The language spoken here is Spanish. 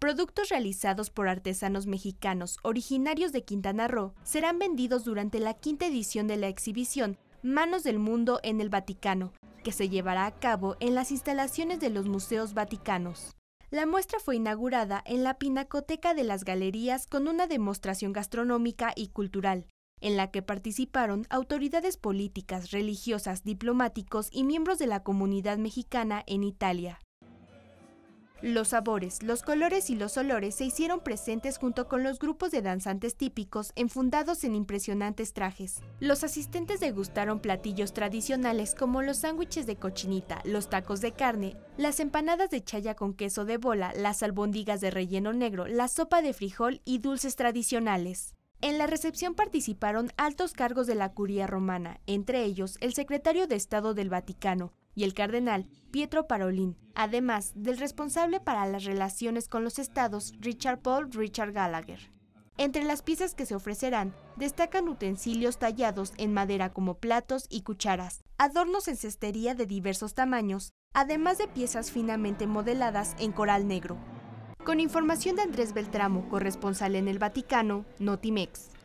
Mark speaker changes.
Speaker 1: Productos realizados por artesanos mexicanos originarios de Quintana Roo serán vendidos durante la quinta edición de la exhibición Manos del Mundo en el Vaticano, que se llevará a cabo en las instalaciones de los museos vaticanos. La muestra fue inaugurada en la Pinacoteca de las Galerías con una demostración gastronómica y cultural, en la que participaron autoridades políticas, religiosas, diplomáticos y miembros de la comunidad mexicana en Italia. Los sabores, los colores y los olores se hicieron presentes junto con los grupos de danzantes típicos enfundados en impresionantes trajes. Los asistentes degustaron platillos tradicionales como los sándwiches de cochinita, los tacos de carne, las empanadas de chaya con queso de bola, las albóndigas de relleno negro, la sopa de frijol y dulces tradicionales. En la recepción participaron altos cargos de la curia romana, entre ellos el secretario de Estado del Vaticano, y el cardenal Pietro Parolin, además del responsable para las relaciones con los estados Richard Paul Richard Gallagher. Entre las piezas que se ofrecerán destacan utensilios tallados en madera como platos y cucharas, adornos en cestería de diversos tamaños, además de piezas finamente modeladas en coral negro. Con información de Andrés Beltramo, corresponsal en el Vaticano, Notimex.